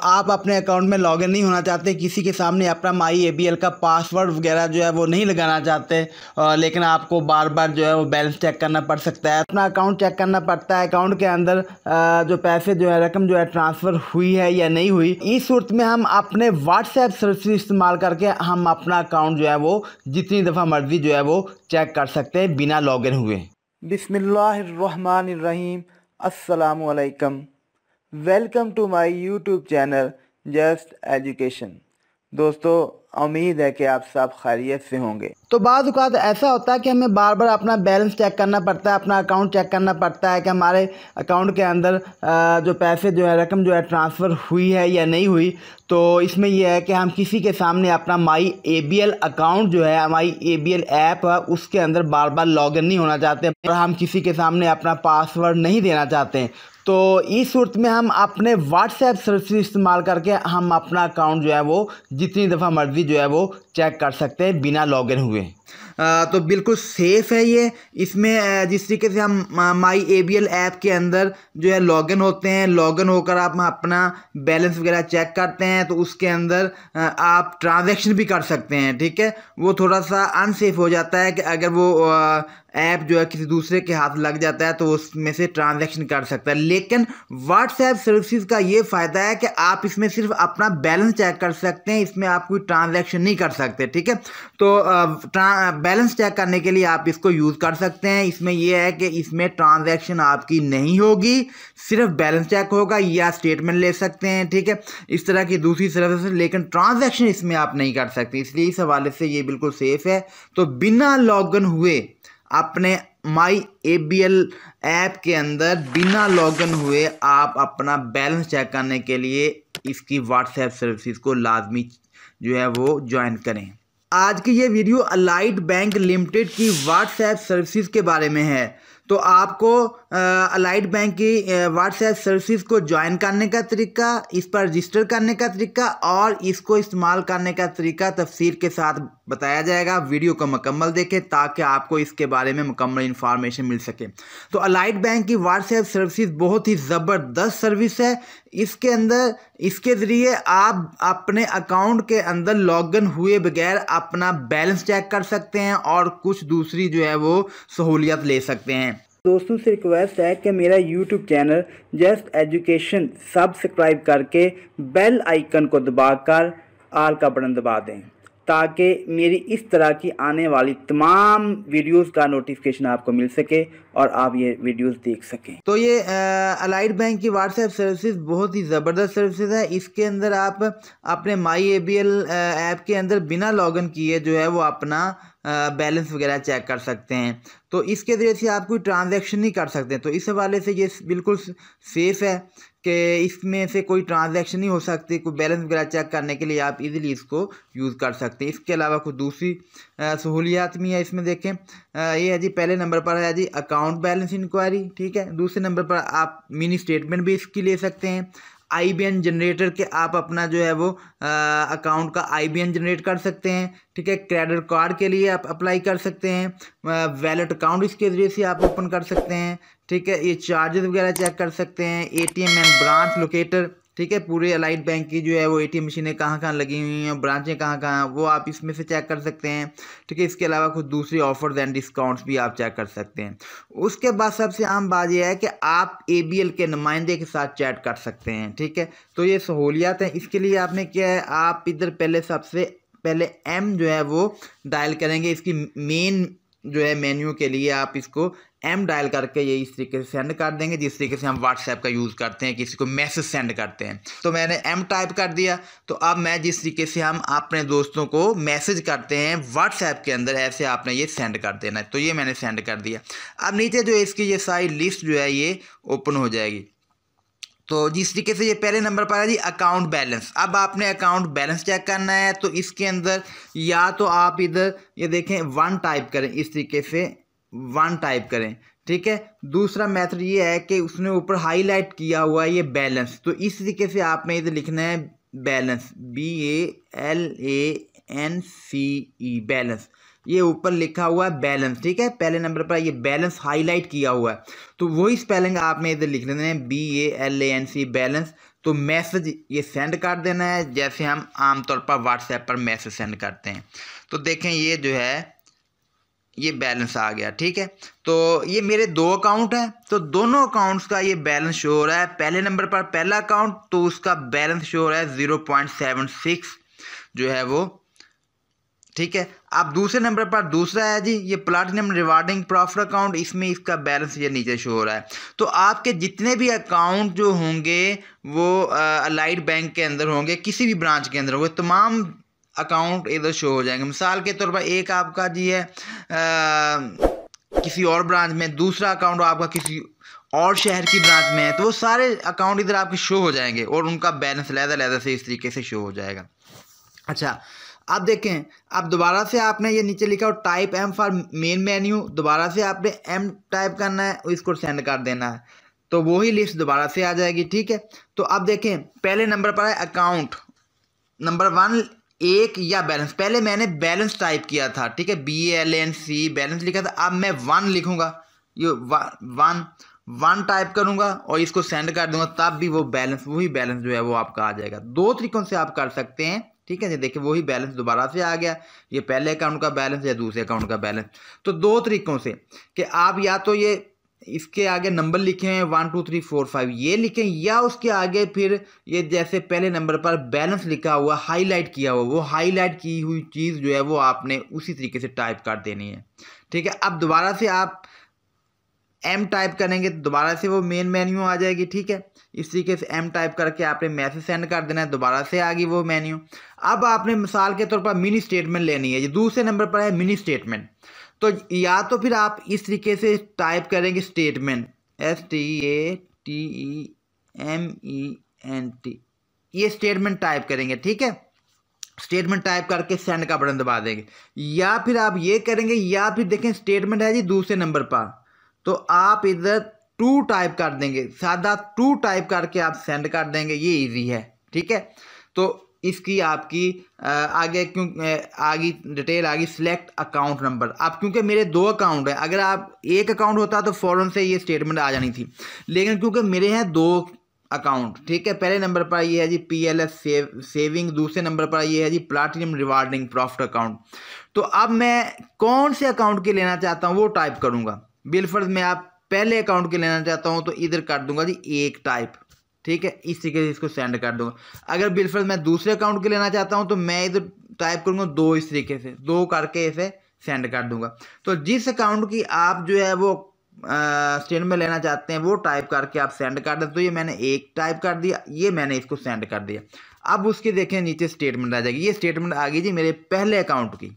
आप अपने अकाउंट में लॉगिन नहीं होना चाहते किसी के सामने अपना माई ए का पासवर्ड वगैरह जो है वो नहीं लगाना चाहते लेकिन आपको बार बार जो है वो बैलेंस चेक करना पड़ सकता है अपना अकाउंट चेक करना पड़ता है अकाउंट के अंदर जो पैसे जो है रकम जो है ट्रांसफ़र हुई है या नहीं हुई इस सूरत में हम अपने व्हाट्सएप सर्विस इस्तेमाल करके हम अपना अकाउंट जो है वो जितनी दफ़ा मर्जी जो है वो चेक कर सकते हैं बिना लॉगिन हुए बिसमीम असलकम welcome to my youtube channel just education दोस्तों उम्मीद है कि आप सब खैरियत से होंगे तो बाद अवत ऐसा होता है कि हमें बार बार अपना बैलेंस चेक करना पड़ता है अपना अकाउंट चेक करना पड़ता है कि हमारे अकाउंट के अंदर जो पैसे जो है रकम जो है ट्रांसफ़र हुई है या नहीं हुई तो इसमें यह है कि हम किसी के सामने अपना my A B L account जो है हमारी ए बी एल ऐप है उसके अंदर बार बार लॉग इन नहीं होना चाहते और हम किसी के सामने अपना पासवर्ड नहीं देना चाहते तो इस सूरत में हम अपने व्हाट्सएप सर्विस इस्तेमाल करके हम अपना अकाउंट जो है वो जितनी दफ़ा मर्जी भी जो है वो चेक कर सकते हैं बिना लॉगिन हुए आ, तो बिल्कुल सेफ़ है ये इसमें जिस तरीके से हम my A B L app के अंदर जो है लॉगिन होते हैं लॉगिन होकर आप अपना बैलेंस वगैरह चेक करते हैं तो उसके अंदर आप ट्रांजैक्शन भी कर सकते हैं ठीक है वो थोड़ा सा अनसेफ हो जाता है कि अगर वो ऐप जो है किसी दूसरे के हाथ लग जाता है तो उसमें से ट्रांजैक्शन कर सकता है लेकिन व्हाट्सएप सर्विसेज का ये फ़ायदा है कि आप इसमें सिर्फ अपना बैलेंस चेक कर सकते हैं इसमें आप कोई ट्रांजैक्शन नहीं कर सकते ठीक है तो बैलेंस चेक करने के लिए आप इसको यूज़ कर सकते हैं इसमें यह है कि इसमें ट्रांजेक्शन आपकी नहीं होगी सिर्फ बैलेंस चेक होगा या स्टेटमेंट ले सकते हैं ठीक है इस तरह की दूसरी सर्विस लेकिन ट्रांजेक्शन इसमें आप नहीं कर सकते इसलिए इस हवाले से ये बिल्कुल सेफ़ है तो बिना लॉग हुए अपने my A B L app के अंदर बिना लॉगिन हुए आप अपना बैलेंस चेक करने के लिए इसकी व्हाट्सएप सर्विसेज को लाजमी जो है वो ज्वाइन करें आज की ये वीडियो अलाइट बैंक लिमिटेड की व्हाट्सएप सर्विसेज के बारे में है तो आपको अलाइड बैंक की व्हाट्सएप सर्विस को ज्वाइन करने का तरीका इस पर रजिस्टर करने का तरीका और इसको इस्तेमाल करने का तरीका तफसीर के साथ बताया जाएगा वीडियो को मकम्मल देखें ताकि आपको इसके बारे में मुकम्मल इन्फॉर्मेशन मिल सके तो अलाइड बैंक की व्हाट्सएप सर्विस बहुत ही ज़बरदस्त सर्विस है इसके अंदर इसके ज़रिए आप अपने अकाउंट के अंदर लॉगिन हुए बगैर अपना बैलेंस चेक कर सकते हैं और कुछ दूसरी जो है वो सहूलियत ले सकते हैं दोस्तों से रिक्वेस्ट है कि मेरा YouTube channel just education subscribe करके बेल आइकन को दबाकर आल का बटन दबा दें ताकि मेरी इस तरह की आने वाली तमाम वीडियोस का नोटिफिकेशन आपको मिल सके और आप ये वीडियोस देख सकें तो ये अलाइड बैंक की व्हाट्सएप सर्विसेज बहुत ही ज़बरदस्त सर्विसेज है इसके अंदर आप अपने my A B L app के अंदर बिना लॉगिन किए जो है वो अपना बैलेंस वगैरह चेक कर सकते हैं तो इसके ज़रिए से आप कोई ट्रांजैक्शन नहीं कर सकते तो इस हवाले से ये बिल्कुल सेफ़ है कि इसमें से कोई ट्रांजैक्शन नहीं हो सकती कोई बैलेंस वगैरह चेक करने के लिए आप इजीली इसको यूज़ कर सकते हैं इसके अलावा कुछ दूसरी सहूलियात भी है इसमें देखें ये है जी पहले नंबर पर है जी अकाउंट बैलेंस इंक्वायरी ठीक है दूसरे नंबर पर आप मिनी स्टेटमेंट भी इसकी ले सकते हैं आई जनरेटर के आप अपना जो है वो अकाउंट का आई जनरेट कर सकते हैं ठीक है क्रेडिट कार्ड के लिए आप अप्लाई कर सकते हैं वैलेट अकाउंट इसके ज़रिए से आप ओपन कर सकते हैं ठीक है ये चार्जेस वगैरह चेक कर सकते हैं A T M and branch locator ठीक है पूरे अलाइट बैंक की जो है वो एटीएम मशीनें कहाँ कहाँ लगी हुई हैं ब्रांचें कहाँ कहाँ हैं वो आप इसमें से चेक कर सकते हैं ठीक है इसके अलावा कुछ दूसरी ऑफर्स एंड डिस्काउंट्स भी आप चेक कर सकते हैं उसके बाद सबसे आम बात यह है कि आप ए के नुमाइंदे के साथ चैट कर सकते हैं ठीक है तो ये सहूलियात हैं इसके लिए आपने क्या है आप इधर पहले सबसे पहले एम जो है वो डायल करेंगे इसकी मेन जो है मेन्यू के लिए आप इसको एम डायल करके ये इस तरीके से सेंड कर देंगे जिस तरीके से हम व्हाट्सएप का यूज़ करते हैं किसी को मैसेज सेंड करते हैं तो मैंने एम टाइप कर दिया तो अब मैं जिस तरीके से हम अपने दोस्तों को मैसेज करते हैं व्हाट्सएप के अंदर ऐसे आपने ये सेंड कर देना है तो ये मैंने सेंड कर दिया अब नीचे जो इसकी ये सारी लिस्ट जो है ये ओपन हो जाएगी तो जिस तरीके से ये पहले नंबर पर है जी अकाउंट बैलेंस अब आपने अकाउंट बैलेंस चेक करना है तो इसके अंदर या तो आप इधर ये देखें वन टाइप करें इस तरीके से वन टाइप करें ठीक है दूसरा मेथड ये है कि उसने ऊपर हाईलाइट किया हुआ है ये बैलेंस तो इस तरीके से आपने इधर लिखना है balance B A L A N C E balance ये ऊपर लिखा हुआ है बैलेंस ठीक है पहले नंबर पर ये बैलेंस हाईलाइट किया हुआ है तो वही स्पेलिंग आपने इधर लिख लेना है B A L A N C balance तो मैसेज ये सेंड कर देना है जैसे हम आमतौर पर व्हाट्सएप पर मैसेज सेंड करते हैं तो देखें ये जो है ये बैलेंस आ गया ठीक है तो ये मेरे दो अकाउंट हैं तो दोनों अकाउंट्स का ये बैलेंस शो हो रहा है पहले नंबर पर पहला अकाउंट तो उसका बैलेंस शो हो रहा है ज़ीरो पॉइंट सेवन सिक्स जो है वो ठीक है अब दूसरे नंबर पर दूसरा है जी ये प्लाटिनम रिवार्डिंग प्रॉफिट अकाउंट इसमें इसका बैलेंस ये नीचे शो हो रहा है तो आपके जितने भी अकाउंट जो होंगे वो अलाइड बैंक के अंदर होंगे किसी भी ब्रांच के अंदर होंगे तमाम अकाउंट इधर शो हो जाएंगे मिसाल के तौर पर एक आपका जी है आ, किसी और ब्रांच में दूसरा अकाउंट आपका किसी और शहर की ब्रांच में है तो वो सारे अकाउंट इधर आपके शो हो जाएंगे और उनका बैलेंस लहदा लहदा से इस तरीके से शो हो जाएगा अच्छा अब देखें अब दोबारा से आपने ये नीचे लिखा हो type M for main menu दोबारा से आपने एम टाइप करना है इसको सेंड कर देना है तो वही लिस्ट दोबारा से आ जाएगी ठीक है तो अब देखें पहले नंबर पर है अकाउंट नंबर वन एक या बैलेंस पहले मैंने बैलेंस टाइप किया था ठीक है B L N C balance लिखा था अब मैं वन लिखूंगा ये वन वन टाइप करूंगा और इसको सेंड कर दूंगा तब भी वो बैलेंस वही बैलेंस जो है वो आपका आ जाएगा दो तरीकों से आप कर सकते हैं ठीक है जी देखिए वही बैलेंस दोबारा से आ गया ये पहले अकाउंट का बैलेंस या दूसरे अकाउंट का बैलेंस तो दो तरीक़ों से कि आप या तो ये इसके आगे नंबर लिखे हैं one two three four five ये लिखें या उसके आगे फिर ये जैसे पहले नंबर पर बैलेंस लिखा हुआ हाईलाइट किया हुआ वो हाईलाइट की हुई चीज़ जो है वो आपने उसी तरीके से टाइप कर देनी है ठीक है अब दोबारा से आप एम टाइप करेंगे तो दोबारा से वो मेन मेन्यू आ जाएगी ठीक है इस तरीके से एम टाइप करके आपने मैसेज सेंड कर देना है दोबारा से आ गई वो मेन्यू अब आपने मिसाल के तौर पर मिनी स्टेटमेंट लेनी है ये दूसरे नंबर पर है मिनी स्टेटमेंट तो या तो फिर आप इस तरीके से टाइप करेंगे statement S T A T E M E N T ये स्टेटमेंट टाइप करेंगे ठीक है स्टेटमेंट टाइप करके सेंड का बटन दबा देंगे या फिर आप ये करेंगे या फिर देखें स्टेटमेंट है जी दूसरे नंबर पर तो आप इधर टू टाइप कर देंगे सादा टू टाइप करके आप सेंड कर देंगे ये इजी है ठीक है तो इसकी आपकी आगे क्यों आगे डिटेल आगे सिलेक्ट अकाउंट नंबर आप क्योंकि मेरे दो अकाउंट हैं अगर आप एक अकाउंट होता तो फ़ौरन से ये स्टेटमेंट आ जानी थी लेकिन क्योंकि मेरे हैं दो अकाउंट ठीक है पहले नंबर पर ये है जी P L S save, saving दूसरे नंबर पर ये है जी प्लाटिनम रिवार्डिंग प्रॉफिट अकाउंट तो अब मैं कौन से अकाउंट के लेना चाहता हूँ वो टाइप करूँगा बिलफर्ज में आप पहले अकाउंट के लेना चाहता हूँ तो इधर कर दूंगा जी एक टाइप ठीक है इस तरीके से इसको सेंड कर दूंगा अगर बिलफर्ज मैं दूसरे अकाउंट के लेना चाहता हूँ तो मैं इधर टाइप करूँगा दो इस तरीके से दो करके इसे सेंड कर दूंगा तो जिस अकाउंट की आप जो है वो स्टेट में लेना चाहते हैं वो टाइप करके आप सेंड कर दें तो ये मैंने एक टाइप कर दिया ये मैंने इसको सेंड कर दिया अब उसके देखें नीचे स्टेटमेंट आ जाएगी ये स्टेटमेंट आ गई जी मेरे पहले अकाउंट की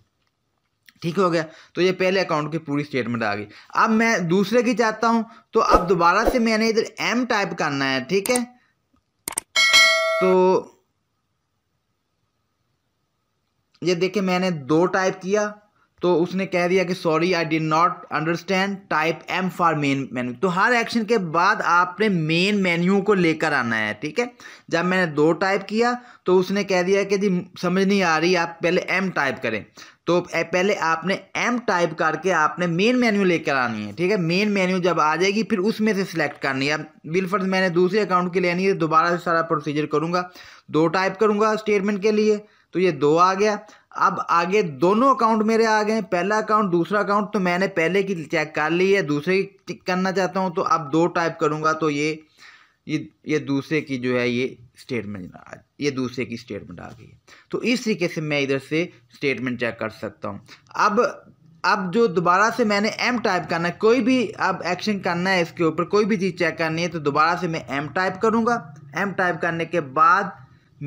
ठीक हो गया तो ये पहले अकाउंट की पूरी स्टेटमेंट आ गई अब मैं दूसरे की चाहता हूँ तो अब दोबारा से मैंने इधर एम टाइप करना है ठीक है तो ये देखिए मैंने दो टाइप किया तो उसने कह दिया कि sorry I did not understand type M for main menu तो हर एक्शन के बाद आपने मेन मेन्यू को लेकर आना है ठीक है जब मैंने दो टाइप किया तो उसने कह दिया कि जी समझ नहीं आ रही आप पहले एम टाइप करें तो पहले आपने एम टाइप करके आपने मेन मेन्यू लेकर आनी है ठीक है मेन मेन्यू जब आ जाएगी फिर उसमें से सिलेक्ट करनी है बिल फर्ज मैंने दूसरे अकाउंट के लिए आनी है तो दोबारा से सारा प्रोसीजर करूँगा दो टाइप करूँगा स्टेटमेंट के लिए तो ये दो आ गया अब आगे दोनों अकाउंट मेरे आ गए पहला अकाउंट दूसरा अकाउंट तो मैंने पहले की चेक कर ली है दूसरे की करना चाहता हूँ तो अब दो टाइप करूँगा तो ये ये ये दूसरे की जो है ये स्टेटमेंट ये दूसरे की स्टेटमेंट आ गई है तो इस तरीके से मैं इधर से स्टेटमेंट चेक कर सकता हूँ अब अब जो दोबारा से मैंने एम टाइप करना है कोई भी अब एक्शन करना है इसके ऊपर कोई भी चीज़ चेक करनी है तो दोबारा से मैं एम टाइप करूँगा एम टाइप करने के बाद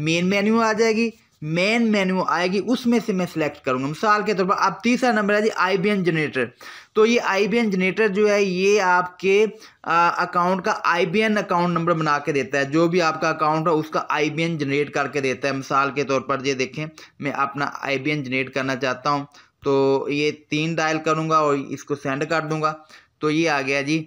मेन मेन्यू आ जाएगी मेन मेन्यू आएगी उसमें से मैं सिलेक्ट करूंगा मिसाल के तौर पर अब तीसरा नंबर है जी आई जनरेटर तो ये आई जनरेटर जो है ये आपके अकाउंट का आई अकाउंट नंबर बना के देता है जो भी आपका अकाउंट है उसका आई जनरेट करके देता है मिसाल के तौर पर ये देखें मैं अपना आई जनरेट करना चाहता हूँ तो ये तीन डायल करूँगा और इसको सेंड कर दूँगा तो ये आ गया जी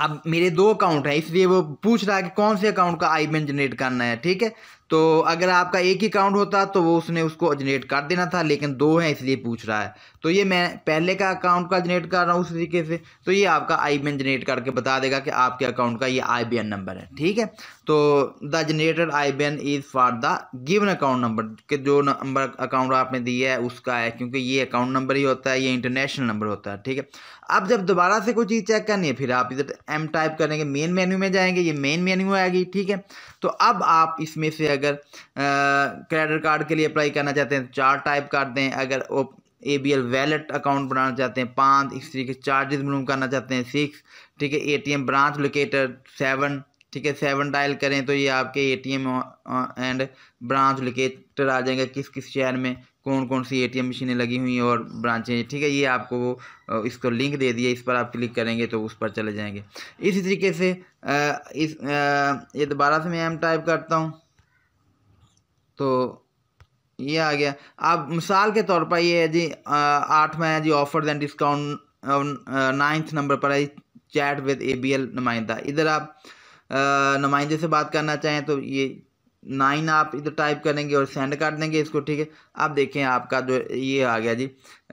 अब मेरे दो अकाउंट हैं इसलिए वो पूछ रहा है कि कौन से अकाउंट का आई जनरेट करना है ठीक है तो अगर आपका एक ही अकाउंट होता तो वो उसने उसको जनरेट कर देना था लेकिन दो हैं इसलिए पूछ रहा है तो ये मैं पहले का अकाउंट का जनरेट कर रहा हूँ उस तरीके से तो ये आपका आई बी जनरेट करके बता देगा कि आपके अकाउंट का ये आई नंबर है ठीक है तो the generated I is for the given account number के जो नंबर अकाउंट आपने दिया है उसका है क्योंकि ये अकाउंट नंबर ही होता है ये इंटरनेशनल नंबर होता है ठीक है अब जब दोबारा से कोई चीज़ चेक करनी है फिर आप इधर एम टाइप करेंगे मेन मेन्यू में जाएंगे ये मेन मेन्यू आएगी ठीक है तो अब आप इसमें से अगर क्रेडिट कार्ड के लिए अप्लाई करना चाहते हैं तो चार टाइप कार्ड हैं अगर A B L wallet account बनाना चाहते हैं पाँच इस तरीके से चार्जेस मालूम करना चाहते हैं सिक्स ठीक है A T M branch locator seven ठीक है सेवन डायल करें तो ये आपके A T M and branch locator आ जाएगा किस किस शहर में कौन कौन सी ए टी एम मशीनें लगी हुई हैं और ब्रांचें ठीक है ये आपको वो इसको लिंक दे दिया इस पर आप क्लिक करेंगे तो उस पर चले जाएंगे इसी तरीके से आ, इस आ, ये दोबारा से मैं एम टाइप करता हूँ तो ये आ गया आप मिसाल के तौर पर ये है जी आठ में है जी offer and discount ninth number पर है chat with A B L नुमाइंदा इधर आप नुमाइंदे से बात करना चाहें तो ये नाइन आप इधर टाइप करेंगे और सेंड कर देंगे इसको ठीक है आप देखें आपका जो ये आ गया जी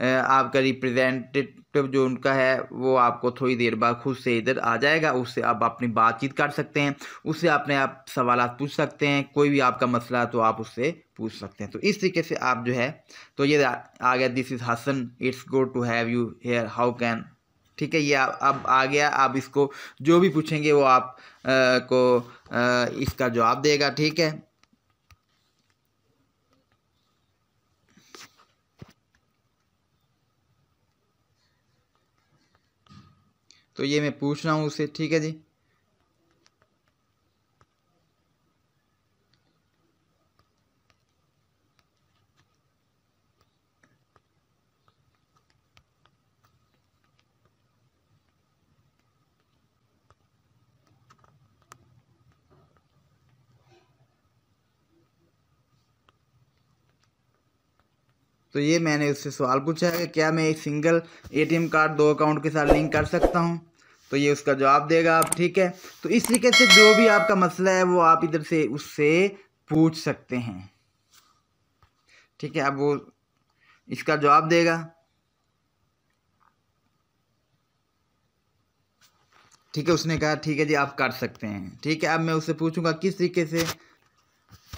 आपका रिप्रेजेंटेटिव जो उनका है वो आपको थोड़ी देर बाद खुद से इधर आ जाएगा उससे आप अपनी बातचीत कर सकते हैं उससे अपने आप सवाल पूछ सकते हैं कोई भी आपका मसला तो आप उससे पूछ सकते हैं तो इस तरीके से आप जो है तो ये आ गया this is Hasan it's good to have you here how can ठीक है ये अब आ गया अब इसको जो भी पूछेंगे वो आप आ, को आ, इसका जवाब देगा ठीक है तो ये मैं पूछ रहा हूँ उसे ठीक है जी तो ये मैंने उससे सवाल पूछा है कि क्या मैं एक सिंगल एटीएम कार्ड दो अकाउंट के साथ लिंक कर सकता हूँ तो ये उसका जवाब देगा आप ठीक है तो इस तरीके से जो भी आपका मसला है वो आप इधर से उससे पूछ सकते हैं ठीक है अब वो इसका जवाब देगा ठीक है उसने कहा ठीक है जी आप कर सकते हैं ठीक है अब मैं उससे पूछूंगा किस तरीके से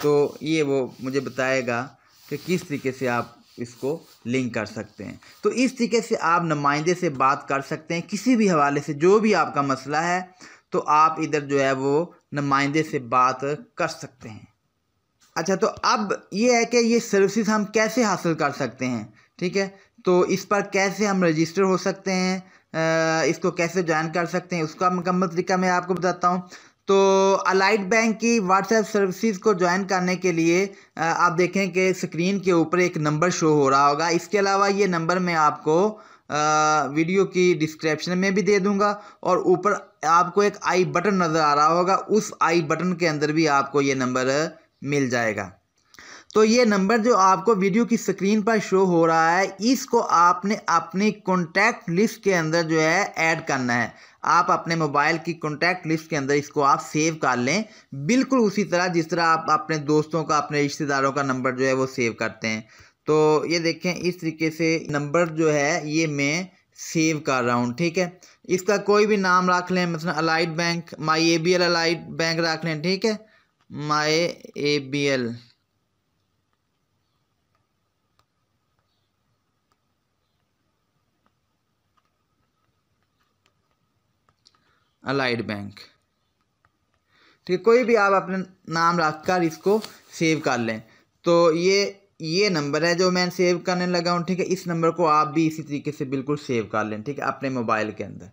तो ये वो मुझे बताएगा कि किस तरीके से आप इसको लिंक कर सकते हैं तो इस तरीके से आप नुमाइंदे से बात कर सकते हैं किसी भी हवाले से जो भी आपका मसला है तो आप इधर जो है वो नुमाइंदे से बात कर सकते हैं अच्छा तो अब ये है कि ये सर्विसेज हम कैसे हासिल कर सकते हैं ठीक है तो इस पर कैसे हम रजिस्टर हो सकते हैं इसको कैसे ज्वाइन कर सकते हैं उसका मुकम्मल तरीका मैं आपको बताता हूँ तो अलाइट बैंक की व्हाट्सएप सर्विसेज को ज्वाइन करने के लिए आप देखें कि स्क्रीन के ऊपर एक नंबर शो हो रहा होगा इसके अलावा ये नंबर मैं आपको वीडियो की डिस्क्रिप्शन में भी दे दूंगा और ऊपर आपको एक आई बटन नज़र आ रहा होगा उस आई बटन के अंदर भी आपको ये नंबर मिल जाएगा तो ये नंबर जो आपको वीडियो की स्क्रीन पर शो हो रहा है इसको आपने अपनी कॉन्टैक्ट लिस्ट के अंदर जो है ऐड करना है आप अपने मोबाइल की कॉन्टैक्ट लिस्ट के अंदर इसको आप सेव कर लें बिल्कुल उसी तरह जिस तरह आप अपने दोस्तों का अपने रिश्तेदारों का नंबर जो है वो सेव करते हैं तो ये देखें इस तरीके से नंबर जो है ये मैं सेव कर रहा हूँ ठीक है इसका कोई भी नाम रख लें मतलब Allied Bank my A B L Allied Bank रख लें ठीक है my A B L Allied Bank ठीक है कोई भी आप अपने नाम रख कर इसको सेव कर लें तो ये ये नंबर है जो मैं सेव करने लगा हूँ ठीक है इस नंबर को आप भी इसी तरीके से बिल्कुल सेव कर लें ठीक है अपने मोबाइल के अंदर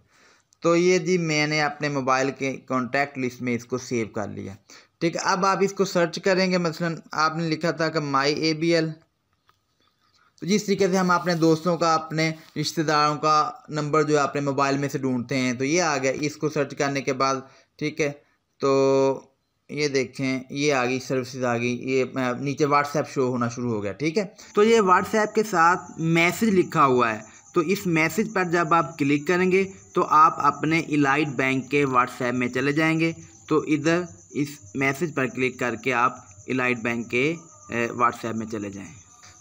तो ये जी मैंने अपने मोबाइल के कॉन्टैक्ट लिस्ट में इसको सेव कर लिया ठीक है अब आप इसको सर्च करेंगे मसलन आपने लिखा था कि माई ए बी एल तो जिस तरीके से हम अपने दोस्तों का अपने रिश्तेदारों का नंबर जो है अपने मोबाइल में से ढूंढते हैं तो ये आ गया इसको सर्च करने के बाद ठीक है तो ये देखें ये आ गई सर्विसेज आ गई ये नीचे व्हाट्सएप शो होना शुरू हो गया ठीक है तो ये व्हाट्सएप के साथ मैसेज लिखा हुआ है तो इस मैसेज पर जब आप क्लिक करेंगे तो आप अपने इलाइट बैंक के व्हाट्सएप में चले जाएंगे तो इधर इस मैसेज पर क्लिक करके आप इलाइट बैंक के व्हाट्सएप में चले जाएँ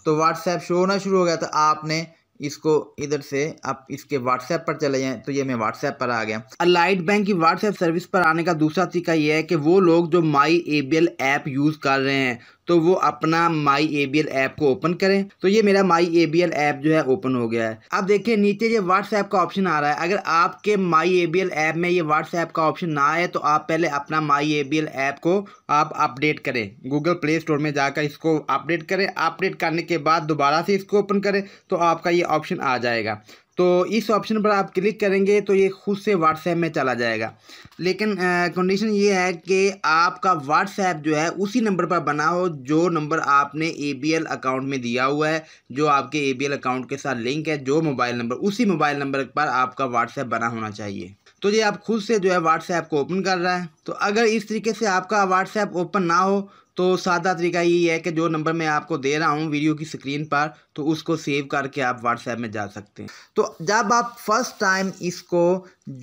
तो व्हाट्सएप शो होना शुरू हो गया तो आपने इसको इधर से आप इसके व्हाट्सएप पर चले जाएँ तो ये मैं व्हाट्सएप पर आ गया अलाइट बैंक की व्हाट्सएप सर्विस पर आने का दूसरा तरीका ये है कि वो लोग जो माई ए ऐप यूज़ कर रहे हैं तो वो अपना my A B L app को ओपन करें तो ये मेरा my A B L app जो है ओपन हो गया है अब देखिए नीचे ये व्हाट्सएप का ऑप्शन आ रहा है अगर आपके my A B L app में ये व्हाट्सएप का ऑप्शन ना आए तो आप पहले अपना my A B L app को आप अपडेट करें गूगल प्ले स्टोर में जाकर इसको अपडेट करें अपडेट करने के बाद दोबारा से इसको ओपन करें तो आपका ये ऑप्शन आ जाएगा तो इस ऑप्शन पर आप क्लिक करेंगे तो ये खुद से व्हाट्सएप में चला जाएगा लेकिन कंडीशन ये है कि आपका व्हाट्सएप जो है उसी नंबर पर बना हो जो नंबर आपने ए अकाउंट में दिया हुआ है जो आपके ए अकाउंट के साथ लिंक है जो मोबाइल नंबर उसी मोबाइल नंबर पर आपका व्हाट्सएप बना होना चाहिए तो ये आप खुद से जो है व्हाट्सएप को ओपन कर रहा है तो अगर इस तरीके से आपका व्हाट्सएप ओपन ना हो तो सादा तरीका यही है कि जो नंबर मैं आपको दे रहा हूँ वीडियो की स्क्रीन पर तो उसको सेव करके आप व्हाट्सएप में जा सकते हैं तो जब आप फर्स्ट टाइम इसको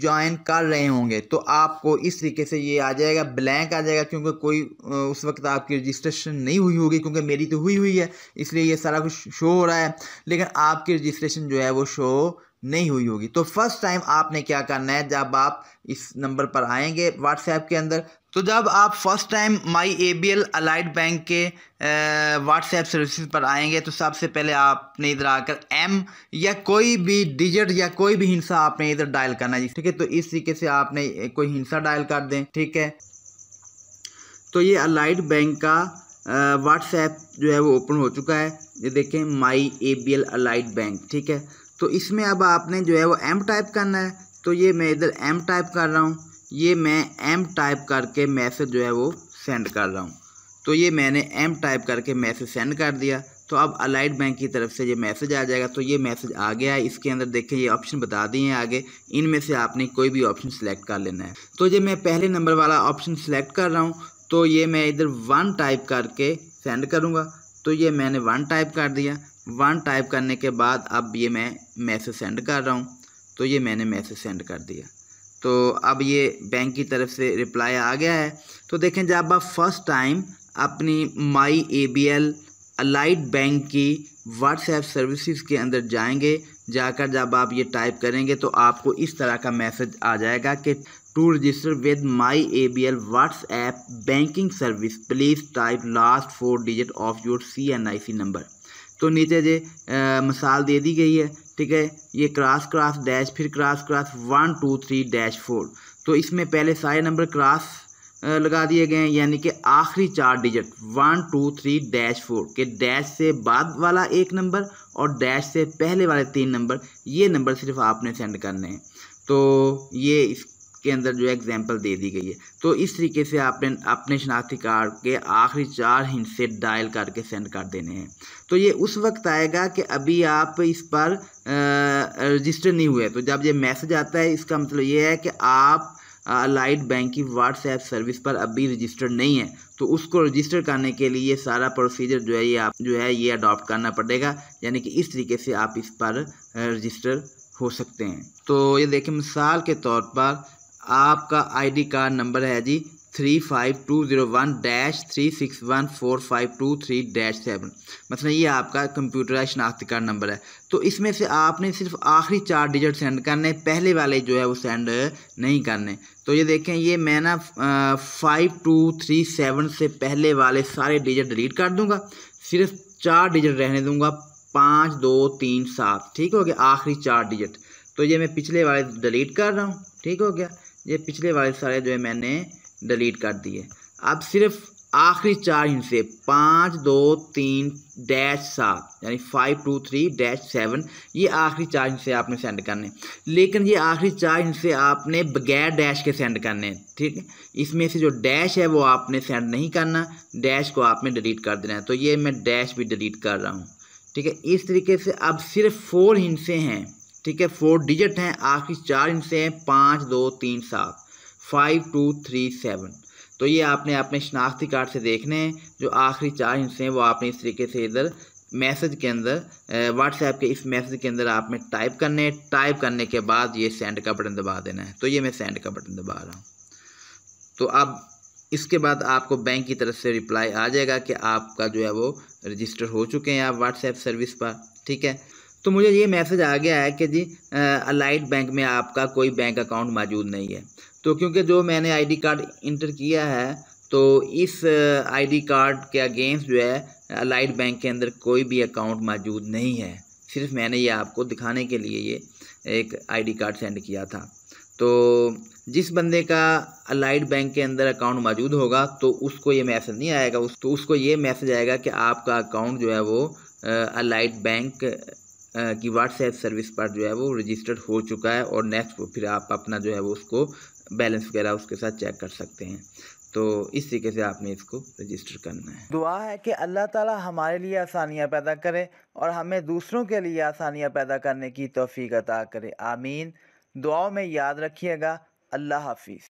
ज्वाइन कर रहे होंगे तो आपको इस तरीके से ये आ जाएगा ब्लैंक आ जाएगा क्योंकि कोई उस वक्त आपकी रजिस्ट्रेशन नहीं हुई होगी क्योंकि मेरी तो हुई हुई है इसलिए ये सारा कुछ शो हो रहा है लेकिन आपकी रजिस्ट्रेशन जो है वो शो नहीं हुई होगी तो फर्स्ट टाइम आपने क्या करना है जब आप इस नंबर पर आएंगे व्हाट्सएप के अंदर तो जब आप first time my A B L Allied Bank के व्हाट्सएप सर्विसेज पर आएंगे तो सबसे पहले आपने इधर आकर एम या कोई भी डिजिट या कोई भी हिंसा आपने इधर डायल करना है ठीक है तो इस तरीके से आपने कोई हिंसा डायल कर दें ठीक है तो ये अलाइड बैंक का व्हाट्सएप जो है वो ओपन हो चुका है ये देखें my A B L Allied Bank ठीक है तो इसमें अब आपने जो है वो एम टाइप करना है तो ये मैं इधर एम टाइप कर रहा हूँ ये मैं एम टाइप करके मैसेज जो है वो सेंड कर रहा हूँ तो ये मैंने एम टाइप करके मैसेज सेंड कर दिया तो अब अलाइड बैंक की तरफ से ये मैसेज आ जाएगा तो ये मैसेज आ गया है इसके अंदर देखें ये ऑप्शन बता दिए हैं आगे इनमें से आपने कोई भी ऑप्शन सेलेक्ट कर लेना है तो ये मैं पहले नंबर वाला ऑप्शन सेलेक्ट कर रहा हूँ तो ये मैं इधर वन टाइप करके सेंड करूँगा तो ये मैंने वन टाइप कर दिया वन टाइप करने के बाद अब ये मैं मैसेज सेंड कर रहा हूँ तो ये मैंने मैसेज सेंड कर दिया तो अब ये बैंक की तरफ से रिप्लाई आ गया है तो देखें जब आप फर्स्ट टाइम अपनी my A B L Allied Bank की व्हाट्सएप सर्विसेज के अंदर जाएंगे जाकर जब आप ये टाइप करेंगे तो आपको इस तरह का मैसेज आ जाएगा कि to register with my A B L WhatsApp banking service please type last four digit of your C N I C number तो नीचे जे आ, मिसाल दे दी गई है ठीक है ये क्रॉस क्रॉस डैश फिर cross cross one two three dash four तो इसमें पहले सारे नंबर क्रॉस लगा दिए गए हैं यानी कि आखिरी चार digit one two three dash four के डैश से बाद वाला एक नंबर और डैश से पहले वाले तीन नंबर ये नंबर सिर्फ आपने सेंड करने हैं तो ये इस के अंदर जो एग्जाम्पल दे दी गई है तो इस तरीके से आपने अपने शनाख्ती कार्ड के आखिरी चार हिंसे डायल करके सेंड कर देने हैं तो ये उस वक्त आएगा कि अभी आप इस पर रजिस्टर नहीं हुए तो जब ये मैसेज आता है इसका मतलब ये है कि आप अलाइड बैंक की व्हाट्सएप सर्विस पर अभी रजिस्टर नहीं है तो उसको रजिस्टर करने के लिए सारा प्रोसीजर जो है ये आप जो है ये अडॉप्ट करना पड़ेगा यानी कि इस तरीके से आप इस पर रजिस्टर हो सकते हैं तो ये देखें मिसाल के तौर पर आपका आईडी कार्ड नंबर है जी three five two zero one dash three six one four five two three dash seven मतलब ये आपका कंप्यूटर शनाख्ती कार्ड नंबर है तो इसमें से आपने सिर्फ आखिरी चार डिजिट सेंड करने पहले वाले जो है वो सेंड नहीं करने तो ये देखें ये मैं ना फाइव टू थ्री सेवन से पहले वाले सारे डिजिट डिलीट कर दूंगा सिर्फ चार डिजिट रहने दूंगा पाँच दो तीन सात ठीक हो गया आखिरी चार डिजिट तो ये मैं पिछले वाले डिलीट कर रहा हूँ ठीक हो गया ये पिछले वाले सारे जो है मैंने डिलीट कर दिए अब सिर्फ आखिरी चार हिस्से पाँच दो तीन डैश सात यानी five two three dash seven ये आखिरी चार हिस्से आपने सेंड करने लेकिन ये आखिरी चार हिस्से आपने बगैर डैश के सेंड करने ठीक है इसमें से जो डैश है वो आपने सेंड नहीं करना डैश को आपने डिलीट कर देना है तो ये मैं डैश भी डिलीट कर रहा हूँ ठीक है इस तरीके से अब सिर्फ फोर हिस्से हैं ठीक है फोर डिजिट हैं आखिरी चार से हैं पाँच दो तीन सात फाइव टू थ्री सेवन तो ये आपने अपने शनाख्ती कार्ड से देखने हैं जो आखिरी चार इंच हैं वो आपने इस तरीके से इधर मैसेज के अंदर व्हाट्सएप के इस मैसेज के अंदर आपने टाइप करने टाइप करने के बाद ये सेंड का बटन दबा देना है तो ये मैं सेंड का बटन दबा रहा हूँ तो अब इसके बाद आपको बैंक की तरफ से रिप्लाई आ जाएगा कि आपका जो है वो रजिस्टर हो चुके हैं आप व्हाट्सएप सर्विस पर ठीक है तो मुझे ये मैसेज आ गया है कि जी अलाइड बैंक में आपका कोई बैंक अकाउंट मौजूद नहीं है तो क्योंकि जो मैंने आईडी कार्ड इंटर किया है तो इस आईडी कार्ड के अगेंस्ट जो है अलाइड बैंक के अंदर कोई भी अकाउंट मौजूद नहीं है सिर्फ मैंने ये आपको दिखाने के लिए ये एक आईडी कार्ड सेंड किया था तो जिस बंदे का अलाइड बैंक के अंदर अकाउंट मौजूद होगा तो उसको ये मैसेज नहीं आएगा उस तो उसको ये मैसेज आएगा कि आपका अकाउंट जो है वो अलाइड बैंक कि व्हाट्सएप सर्विस पर जो है वो रजिस्टर्ड हो चुका है और नेक्स्ट फिर आप अपना जो है वो उसको बैलेंस वगैरह उसके साथ चेक कर सकते हैं तो इस तरीके से आपने इसको रजिस्टर करना है दुआ है कि अल्लाह ताला हमारे लिए आसानियाँ पैदा करे और हमें दूसरों के लिए आसानियाँ पैदा करने की तोफ़ी अता करे आमीन दुआओं में याद रखिएगा अल्लाह हाफिज़